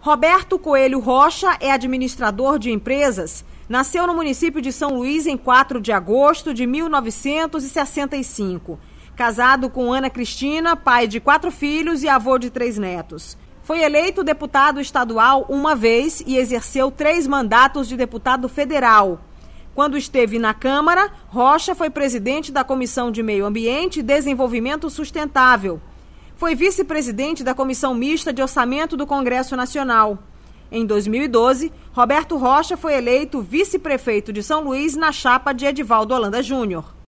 Roberto Coelho Rocha é administrador de empresas. Nasceu no município de São Luís em 4 de agosto de 1965. Casado com Ana Cristina, pai de quatro filhos e avô de três netos. Foi eleito deputado estadual uma vez e exerceu três mandatos de deputado federal. Quando esteve na Câmara, Rocha foi presidente da Comissão de Meio Ambiente e Desenvolvimento Sustentável. Foi vice-presidente da Comissão Mista de Orçamento do Congresso Nacional. Em 2012, Roberto Rocha foi eleito vice-prefeito de São Luís na chapa de Edivaldo Holanda Júnior.